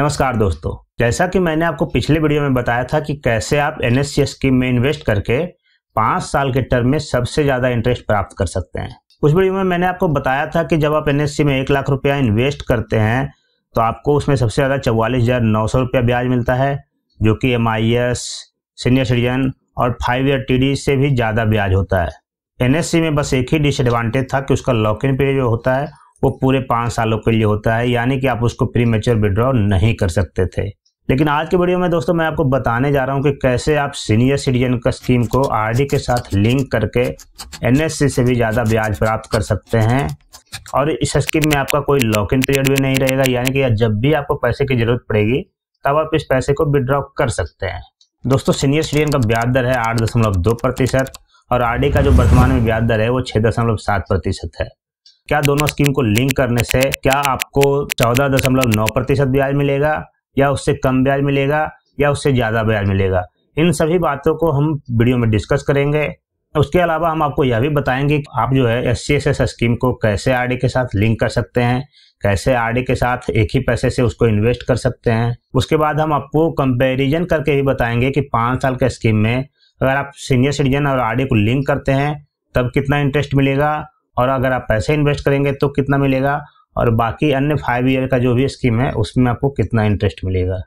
नमस्कार दोस्तों जैसा कि मैंने आपको पिछले वीडियो में बताया था कि कैसे आप एन स्कीम में इन्वेस्ट करके पाँच साल के टर्म में सबसे ज़्यादा इंटरेस्ट प्राप्त कर सकते हैं उस वीडियो में मैंने आपको बताया था कि जब आप एन में एक लाख रुपया इन्वेस्ट करते हैं तो आपको उसमें सबसे ज़्यादा चौवालीस हज़ार नौ सौ रुपया ब्याज मिलता है जो कि एम सीनियर सिटीजन और फाइव ईयर टी से भी ज़्यादा ब्याज होता है एन में बस एक ही डिसएडवांटेज था कि उसका लॉक इन पीरियड जो होता है वो पूरे पाँच सालों के लिए होता है यानी कि आप उसको प्री मेच्योर विड्रॉ नहीं कर सकते थे लेकिन आज के वीडियो में दोस्तों मैं आपको बताने जा रहा हूं कि कैसे आप सीनियर सिटीजन का स्कीम को आरडी के साथ लिंक करके एनएससी से भी ज़्यादा ब्याज प्राप्त कर सकते हैं और इस स्कीम में आपका कोई लॉक इन पीरियड भी नहीं रहेगा यानी कि जब भी आपको पैसे की ज़रूरत पड़ेगी तब आप इस पैसे को विड्रॉ कर सकते हैं दोस्तों सीनियर सिटीजन का ब्याज दर है आठ दशमलव दो प्रतिशत और आर का जो वर्तमान में ब्याज दर है वो छः दशमलव सात प्रतिशत है क्या दोनों स्कीम को लिंक करने से क्या आपको चौदह दशमलव नौ प्रतिशत ब्याज मिलेगा या उससे कम ब्याज मिलेगा या उससे ज़्यादा ब्याज मिलेगा इन सभी बातों को हम वीडियो में डिस्कस करेंगे उसके अलावा हम आपको यह भी बताएंगे कि आप जो है एस सी स्कीम को कैसे आर के साथ लिंक कर सकते हैं कैसे आर के साथ एक ही पैसे से उसको इन्वेस्ट कर सकते हैं उसके बाद हम आपको कंपेरिजन करके भी बताएंगे कि पाँच साल के स्कीम में अगर आप सीनियर सिटीजन और आर को लिंक करते हैं तब कितना इंटरेस्ट मिलेगा और अगर आप पैसे इन्वेस्ट करेंगे तो कितना मिलेगा और बाकी अन्य फाइव ईयर का जो भी स्कीम है उसमें आपको कितना इंटरेस्ट मिलेगा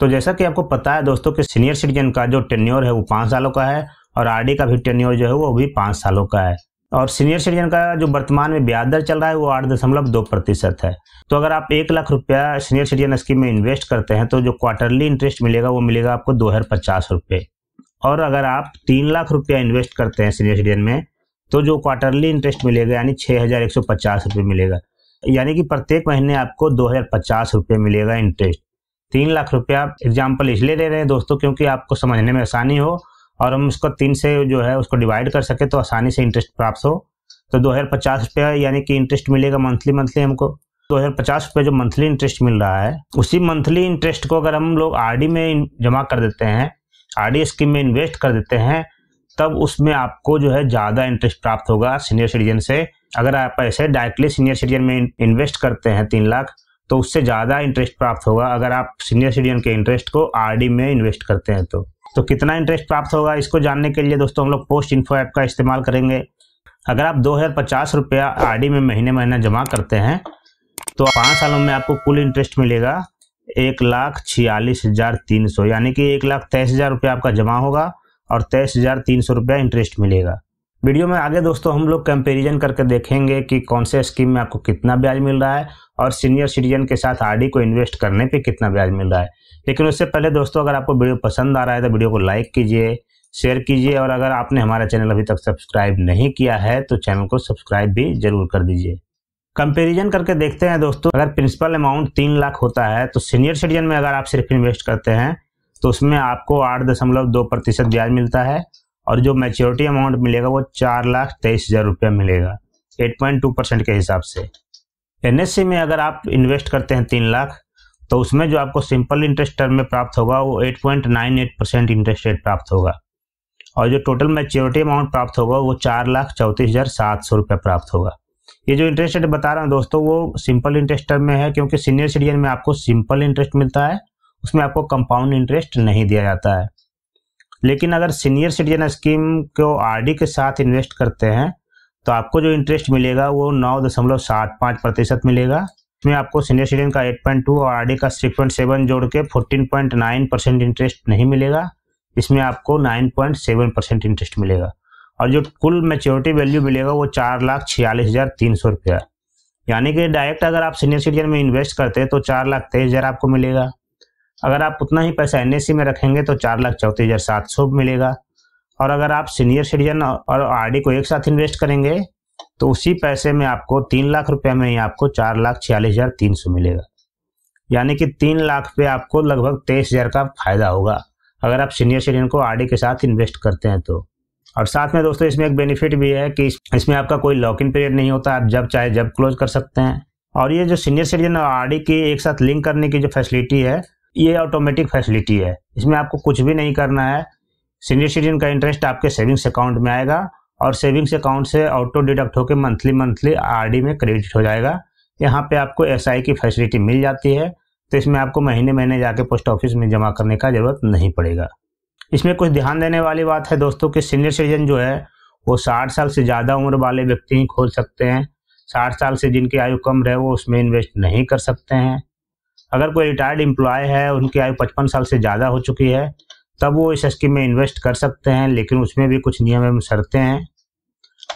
तो जैसा कि आपको पता है दोस्तों कि सीनियर सिटीजन का जो टेन्योर है वो पाँच सालों का है और आर का भी टेन्योर जो है वो भी पाँच सालों का है और सीनियर सिटीजन का जो वर्तमान में ब्याज दर चल रहा है वो आठ दशमलव दो प्रतिशत है तो अगर आप एक लाख रुपया सीनियर सिटीजन स्कीम में इन्वेस्ट करते हैं तो जो क्वार्टरली इंटरेस्ट मिलेगा वो मिलेगा आपको दो हजार पचास रुपये और अगर आप तीन लाख रुपया इन्वेस्ट करते हैं सीनियर सिटीजन में तो जो क्वार्टरली इंटरेस्ट मिलेगा यानी छः हज़ार एक सौ पचास रुपये मिलेगा यानी कि प्रत्येक महीने आपको दो हज़ार पचास रुपये मिलेगा इंटरेस्ट तीन लाख रुपये आप एग्जाम्पल इसलिए ले रहे हैं दोस्तों क्योंकि आपको समझने में आसानी हो और हम उसको तीन से जो है उसको डिवाइड कर सके तो आसानी से इंटरेस्ट प्राप्त हो तो दो हज़ार पचास रुपया यानी कि इंटरेस्ट मिलेगा मंथली मंथली हमको दो हज़ार पचास रुपये जो मंथली इंटरेस्ट मिल रहा है उसी मंथली इंटरेस्ट को अगर हम लोग आर में जमा कर देते हैं आर स्कीम में इन्वेस्ट कर देते हैं तब उसमें आपको जो है ज़्यादा इंटरेस्ट प्राप्त होगा सीनियर सिटीजन से अगर आप पैसे डायरेक्टली सीनियर सिटीजन में इन्वेस्ट करते हैं तीन लाख तो उससे ज़्यादा इंटरेस्ट प्राप्त होगा अगर आप सीनियर सिटीजन के इंटरेस्ट को आर में इन्वेस्ट करते हैं तो तो कितना इंटरेस्ट प्राप्त होगा इसको जानने के लिए दोस्तों हम लोग पोस्ट इन्फो ऐप का इस्तेमाल करेंगे अगर आप दो हज़ार पचास रुपया आर में महीने महीने जमा करते हैं तो पाँच सालों में आपको कुल इंटरेस्ट मिलेगा एक लाख छियालीस हज़ार तीन सौ यानी कि एक लाख तेईस हज़ार रुपया आपका जमा होगा और तेईस हज़ार तीन सौ रुपया इंटरेस्ट मिलेगा वीडियो में आगे दोस्तों हम लोग कंपेरिजन करके देखेंगे कि कौन से स्कीम में आपको कितना ब्याज मिल रहा है और सीनियर सिटीजन के साथ आरडी को इन्वेस्ट करने पे कितना ब्याज मिल रहा है लेकिन उससे पहले दोस्तों अगर आपको वीडियो पसंद आ रहा है तो वीडियो को लाइक कीजिए शेयर कीजिए और अगर आपने हमारा चैनल अभी तक सब्सक्राइब नहीं किया है तो चैनल को सब्सक्राइब भी जरूर कर दीजिए कंपेरिजन करके देखते हैं दोस्तों अगर प्रिंसिपल अमाउंट तीन लाख होता है तो सीनियर सिटीजन में अगर आप सिर्फ इन्वेस्ट करते हैं तो उसमें आपको आठ दशमलव दो प्रतिशत ब्याज मिलता है और जो मैच्योरिटी अमाउंट मिलेगा वो चार लाख तेईस हज़ार रुपया मिलेगा एट पॉइंट टू परसेंट के हिसाब से एन में अगर आप इन्वेस्ट करते हैं तीन लाख तो उसमें जो आपको सिंपल इंटरेस्ट टर्म में प्राप्त होगा वो eight point nine eight percent interest rate प्राप्त होगा और जो टोटल मैच्योरिटी अमाउंट प्राप्त होगा वो चार लाख चौंतीस हज़ार सात सौ रुपया प्राप्त होगा ये जो इंटरेस्ट रेट बता रहा हूँ दोस्तों वो सिंपल इंटरेस्ट टर्म में है क्योंकि सीनियर सिटीजन में आपको सिंपल इंटरेस्ट मिलता है उसमें आपको कंपाउंड इंटरेस्ट नहीं दिया जाता है लेकिन अगर सीनियर सिटीजन स्कीम को आरडी के साथ इन्वेस्ट करते हैं तो आपको जो इंटरेस्ट मिलेगा वो नौ दशमलव सात पाँच प्रतिशत मिलेगा इसमें आपको सीनियर सिटीजन का एट पॉइंट टू और आर का सिक्स पॉइंट सेवन जोड़ के fourteen point nine percent interest नहीं मिलेगा इसमें आपको nine point seven percent interest मिलेगा और जो कुल मेच्योरिटी वैल्यू मिलेगा वो चार लाख छियालीस हज़ार तीन सौ रुपया यानी कि डायरेक्ट अगर आप सीनियर सिटीजन में इन्वेस्ट करते हैं तो चार लाख तेईस हज़ार आपको मिलेगा अगर आप उतना ही पैसा एन में रखेंगे तो चार लाख चौंतीस हज़ार सात सौ मिलेगा और अगर आप सीनियर सिटीजन और आर को एक साथ इन्वेस्ट करेंगे तो उसी पैसे में आपको तीन लाख रुपये में ही आपको चार लाख छियालीस हज़ार तीन सौ मिलेगा यानी कि तीन लाख पे आपको लगभग तेईस हज़ार का फायदा होगा अगर आप सीनियर सिटीजन को आर के साथ इन्वेस्ट करते हैं तो और साथ में दोस्तों इसमें एक बेनिफिट भी है कि इसमें आपका कोई लॉक इन पीरियड नहीं होता आप जब चाहे जब क्लोज कर सकते हैं और ये जो सीनियर सिटीजन और आर की एक साथ लिंक करने की जो फैसिलिटी है ये ऑटोमेटिक फैसिलिटी है इसमें आपको कुछ भी नहीं करना है सीनियर सिटीजन का इंटरेस्ट आपके सेविंग्स अकाउंट में आएगा और सेविंग्स अकाउंट से ऑटो डिडक्ट होकर मंथली मंथली आर में क्रेडिट हो जाएगा यहाँ पर आपको एस की फैसिलिटी मिल जाती है तो इसमें आपको महीने महीने जाके पोस्ट ऑफिस में जमा करने का ज़रूरत नहीं पड़ेगा इसमें कुछ ध्यान देने वाली बात है दोस्तों कि सीनियर सिटीजन जो है वो साठ साल से ज़्यादा उम्र वाले व्यक्ति ही खोल सकते हैं साठ साल से जिनकी आयु कम रहे वो उसमें इन्वेस्ट नहीं कर सकते हैं अगर कोई रिटायर्ड एम्प्लॉय है उनकी आयु पचपन साल से ज़्यादा हो चुकी है तब वो इस स्कीम में इन्वेस्ट कर सकते हैं लेकिन उसमें भी कुछ नियम एवं शर्तें हैं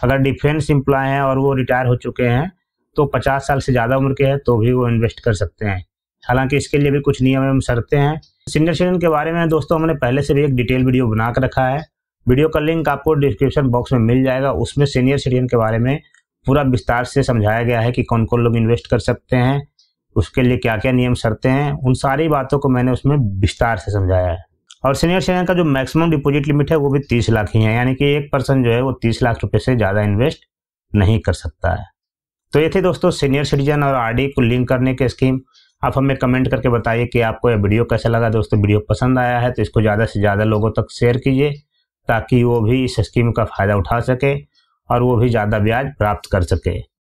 अगर डिफेंस एम्प्लॉय हैं और वो रिटायर हो चुके हैं तो पचास साल से ज़्यादा उम्र के हैं तो भी वो इन्वेस्ट कर सकते हैं हालांकि इसके लिए भी कुछ नियम एवं शर्तें हैं सीनियर सिटीजन के बारे में दोस्तों हमने पहले से भी एक डिटेल वीडियो बना कर रखा है वीडियो का लिंक आपको डिस्क्रिप्शन बॉक्स में मिल जाएगा उसमें सीनियर सिटीजन के बारे में पूरा विस्तार से समझाया गया है कि कौन कौन लोग इन्वेस्ट कर सकते हैं उसके लिए क्या क्या नियम शर्तें हैं उन सारी बातों को मैंने उसमें विस्तार से समझाया है और सीनियर सिटीजन का जो मैक्सिमम डिपॉजिट लिमिट है वो भी तीस लाख ही है यानी कि एक पर्सन जो है वो तीस लाख रुपये से ज़्यादा इन्वेस्ट नहीं कर सकता है तो ये थे दोस्तों सीनियर सिटीजन और आर को लिंक करने के स्कीम आप हमें कमेंट करके बताइए कि आपको यह वीडियो कैसा लगा दोस्तों वीडियो पसंद आया है तो इसको ज़्यादा से ज़्यादा लोगों तक शेयर कीजिए ताकि वो भी इस स्कीम का फ़ायदा उठा सके और वो भी ज़्यादा ब्याज प्राप्त कर सके